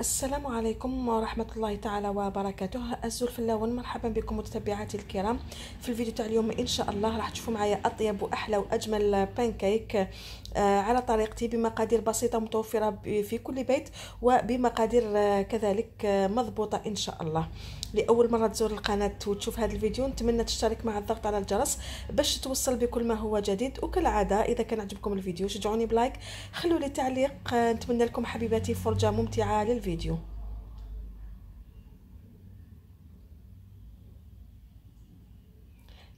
السلام عليكم ورحمة الله تعالى وبركاته في اللون مرحبا بكم متتبعاتي الكرام في الفيديو تاع اليوم إن شاء الله راح تشوفوا معايا أطيب وأحلى وأجمل بانكيك آه، على طريقتي بمقادير بسيطة متوفرة في كل بيت وبمقادير آه، كذلك آه، مضبوطة إن شاء الله لاول مره تزور القناه وتشوف هذا الفيديو نتمنى تشترك مع الضغط على الجرس باش توصل بكل ما هو جديد وكالعاده اذا كان عجبكم الفيديو شجعوني بلايك خلوا لي تعليق نتمنى لكم حبيباتي فرجه ممتعه للفيديو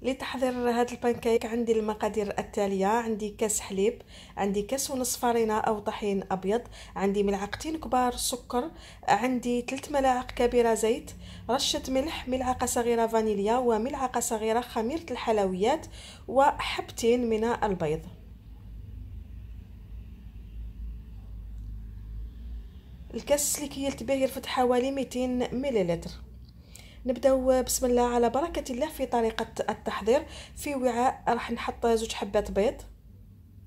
لتحضير هذا البانكيك عندي المقادير التاليه عندي كاس حليب عندي كاس ونص فرينه او طحين ابيض عندي ملعقتين كبار سكر عندي 3 ملاعق كبيره زيت رشه ملح ملعقه صغيره فانيليا وملعقه صغيره خميره الحلويات وحبتين من البيض الكاس اللي كيلت به يرفد حوالي 200 مللتر نبداو بسم الله على بركه الله في طريقه التحضير في وعاء راح نحط زوج حبات بيض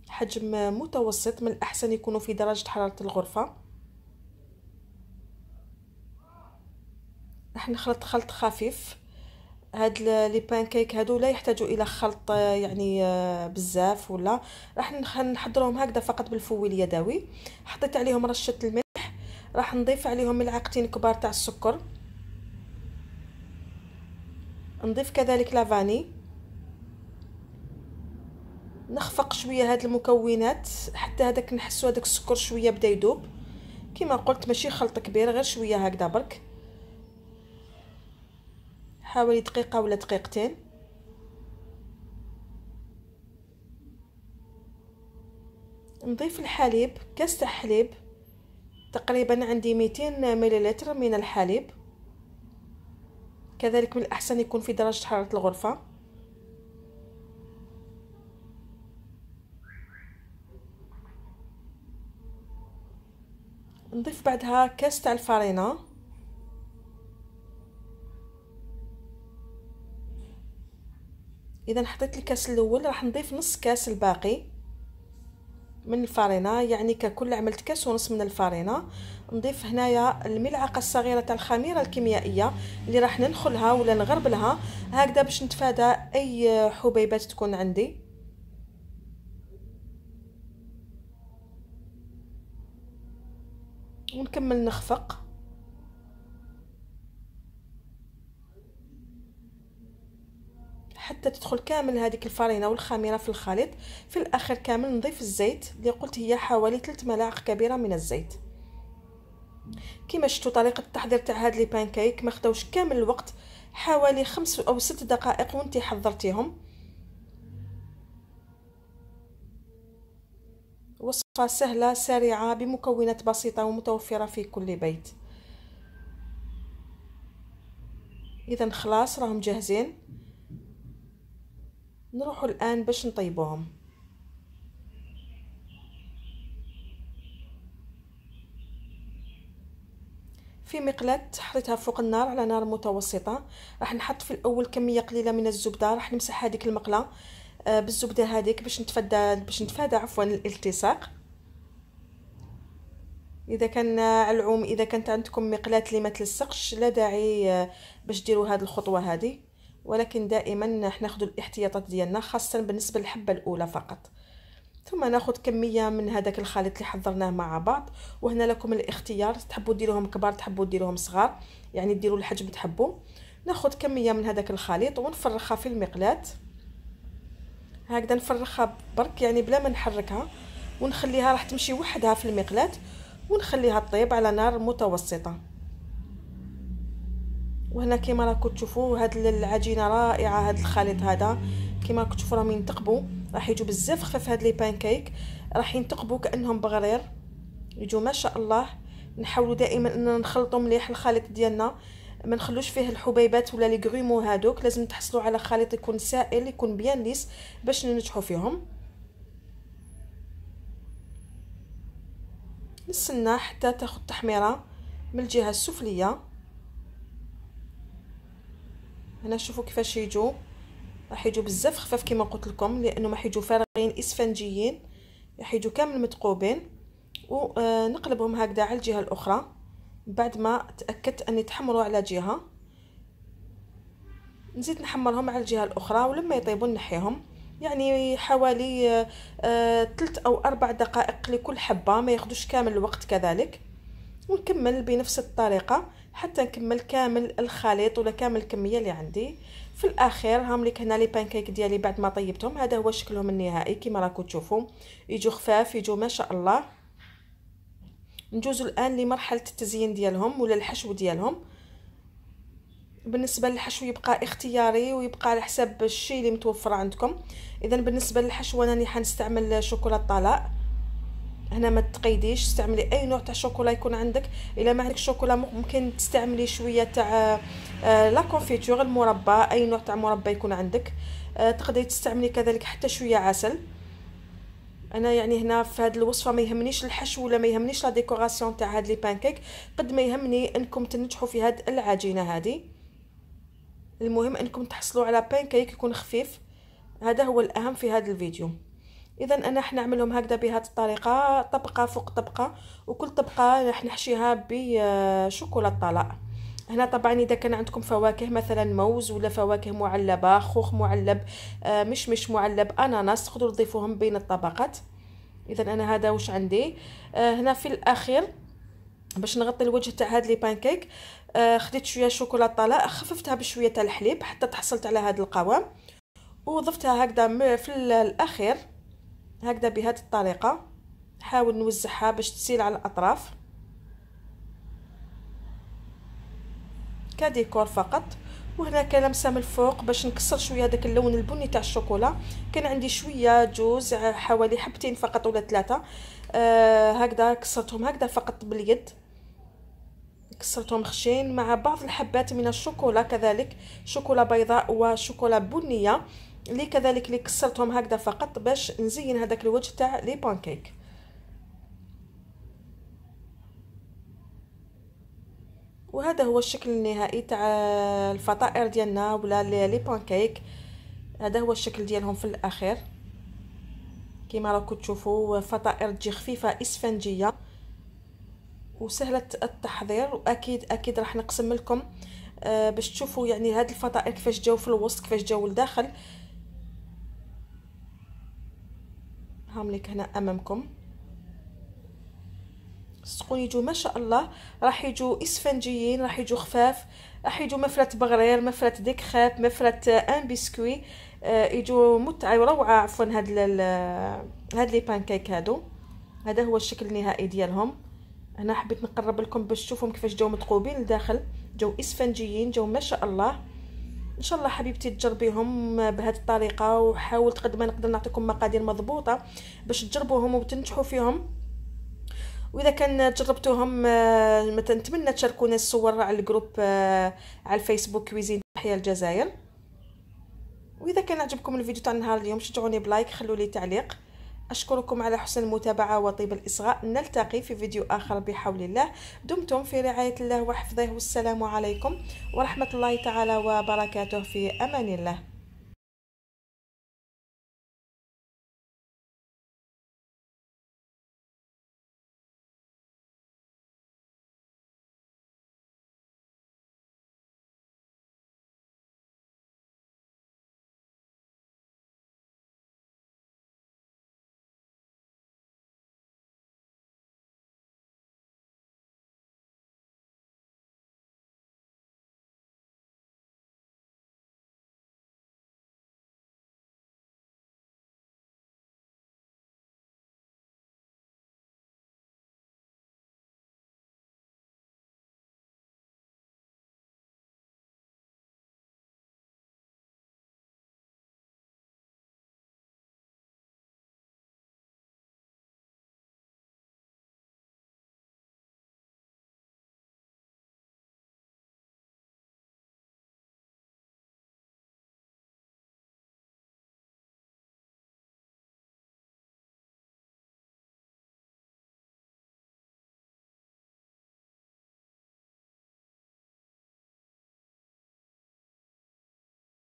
حجم متوسط من الاحسن يكونوا في درجه حراره الغرفه راح نخلط خلط خفيف هاد لي بانكيك هادو لا يحتاجوا الى خلط يعني بزاف ولا راح نحضرهم هكذا فقط بالفوي اليدوي حطيت عليهم رشه الملح راح نضيف عليهم ملعقتين كبار تاع السكر نضيف كذلك لافاني نخفق شويه هاد المكونات حتى هذاك نحسو هذاك السكر شويه بدا يذوب كما قلت ماشي خلطه كبيره غير شويه هكذا برك حوالي دقيقه ولا دقيقتين نضيف الحليب كاس حليب تقريبا عندي 200 مليلتر من الحليب كذلك من الأحسن يكون في درجة حرارة الغرفة نضيف بعدها كاس تاع الفارينة إذا حطيت الكاس الأول راح نضيف نص كاس الباقي من الفرينه يعني ككل عملت كاس ونص من الفرينه نضيف هنايا الملعقه الصغيره تاع الخميره الكيميائيه اللي راح ننخلها ولا نغربلها هكذا باش نتفادى اي حبيبات تكون عندي ونكمل نخفق حتى تدخل كامل هذيك الفرينه والخميره في الخليط في الاخر كامل نضيف الزيت اللي قلت هي حوالي 3 ملاعق كبيره من الزيت كما شفتوا طريقه التحضير تاع هاد لي بانكيك ما خداوش كامل الوقت حوالي خمس او ست دقائق وانت حضرتيهم وصفه سهله سريعه بمكونات بسيطه ومتوفره في كل بيت اذا خلاص راهم جاهزين نروحوا الآن باش نطيبوهم في مقلاة حطيتها فوق النار على نار متوسطة راح نحط في الأول كمية قليلة من الزبدة راح نمسح هذيك المقلة آه، بالزبدة هذيك باش نتفادى باش نتفادى عفوا الالتصاق اذا كان آه، العوم اذا كانت عندكم مقلاه اللي ما تلصقش لا داعي آه، باش ديروا هذه الخطوه هذه ولكن دائما ناخذ الاحتياطات ديالنا خاصه بالنسبه للحبه الاولى فقط ثم ناخذ كميه من هذاك الخليط اللي حضرناه مع بعض وهنا لكم الاختيار تحبوا ديروهم كبار تحبوا ديروهم صغار يعني ديروا الحجم تحبوا ناخذ كميه من هذاك الخليط ونفرخها في المقلاة هكذا نفرخها برك يعني بلا ما نحركها ونخليها راح تمشي وحدها في المقلاة ونخليها طيب على نار متوسطه وهنا كما راكم تشوفوا هاد العجينه رائعه هاد الخليط هذا كما راكم تشوفوا راهم ينتقبوا راح يجوا بزاف خفاف هاد لي بانكيك راح ينتقبوا كانهم بغرير يجوا ما شاء الله نحاولوا دائما اننا نخلطوا مليح الخليط ديالنا ما نخلوش فيه الحبيبات ولا لي غريمو هادوك لازم تحصلوا على خليط يكون سائل يكون بيان ليس باش ننجحوا فيهم نستنى حتى تاخذ تحميره من الجهه السفليه هنا شوفوا كيفاش يجوا راح يجوا بزاف خفاف كما قلت لكم لانه راح يجوا فارغين اسفنجيين راح يجوا كامل متقوبين ونقلبهم آه، هكذا على الجهه الاخرى بعد ما تاكدت اني تحمروا على جهه نزيد نحمرهم على الجهه الاخرى ولما يطيبوا نحيهم يعني حوالي ثلاث آه، آه، او اربع دقائق لكل حبه ما ياخدوش كامل الوقت كذلك ونكمل بنفس الطريقه حتى نكمل كامل الخليط ولا كامل الكميه اللي عندي في الاخير هاملك هنا لي بانكيك ديالي بعد ما طيبتهم هذا هو شكلهم النهائي كما راكم تشوفوا يجوا خفاف يجوا ما شاء الله نجوزوا الان لمرحله التزيين ديالهم ولا الحشو ديالهم بالنسبه للحشو يبقى اختياري ويبقى على حساب الشيء اللي متوفر عندكم اذا بالنسبه للحشو انا راني حنستعمل شوكولاته طلاء هنا ما تقيديش استعملي اي نوع تاع شوكولا يكون عندك الا ما عندك شوكولا ممكن تستعملي شويه تاع آه، آه، لا كونفيتور المربى اي نوع تاع مربى يكون عندك آه، تقدري تستعملي كذلك حتى شويه عسل انا يعني هنا في هذه الوصفه ما يهمنيش الحشو ولا ما يهمنيش لا ديكوراسيون تاع هاد لي بانكيك قد ما يهمني انكم تنجحوا في هاد العجينه هذه المهم انكم تحصلوا على بانكيك يكون خفيف هذا هو الاهم في هذا الفيديو اذا انا راح نعملهم هكذا بهذه الطريقه طبقه فوق طبقه وكل طبقه راح نحشيها آه، طلاء هنا طبعا اذا كان عندكم فواكه مثلا موز ولا فواكه معلبه خوخ معلب آه، مشمش معلب اناناس تقدروا تضيفوهم بين الطبقات اذا انا هذا واش عندي آه، هنا في الاخير باش نغطي الوجه تاع هاد لي بانكيك خديت شويه شوكولاطه طلاء خففتها بشويه تاع الحليب حتى تحصلت على هذا القوام وضفتها هكذا في الاخير هكذا بهذه الطريقه نحاول نوزعها باش تسيل على الاطراف كديكور فقط وهنا كلمسه من الفوق باش نكسر شويه داك اللون البني تاع الشوكولا كان عندي شويه جوز آه، حوالي حبتين فقط ولا ثلاثه آه هكذا كسرتهم هكذا فقط باليد كسرتهم خشين مع بعض الحبات من الشوكولا كذلك شوكولا بيضاء وشوكولا بنيه لي كذلك لي كسرتهم هكذا فقط باش نزين هذاك الوجه تاع لي بانكيك وهذا هو الشكل النهائي تاع الفطائر ديالنا ولا لي بانكيك هذا هو الشكل ديالهم في الاخير كما راكم تشوفوا فطائر تجي خفيفه اسفنجيه وسهله التحضير واكيد اكيد راح نقسم لكم آه، باش تشوفوا يعني هاد الفطائر كيفاش جاو في الوسط كيفاش جاو لداخل هاملك هنا امامكم السقون يجوا ما شاء الله راح يجوا اسفنجيين راح يجوا خفاف راح يجوا مفله بغرير مفله ديكخاب مفله آه، ان بسكوي آه يجوا متعه وروعه عفوا هاد ال هاد لي بانكيك هادو هذا هو الشكل النهائي ديالهم هنا حبيت نقرب لكم باش تشوفهم كيفاش جاو متقوبين لداخل جاو اسفنجيين جاو ما شاء الله ان شاء الله حبيبتي تجربيهم بهذه الطريقه وحاولت قد ما نقدر نعطيكم مقادير مضبوطه باش تجربوهم وتنجحوا فيهم واذا كان جربتوهم آه، مثلا نتمنى تشاركونا الصور على الجروب آه، على الفيسبوك كويزين تحيا الجزائر واذا كان عجبكم الفيديو تاع النهار اليوم شجعوني بلايك خلوا لي تعليق أشكركم على حسن المتابعة وطيب الإصغاء نلتقي في فيديو آخر بحول الله دمتم في رعاية الله وحفظه والسلام عليكم ورحمة الله تعالى وبركاته في أمان الله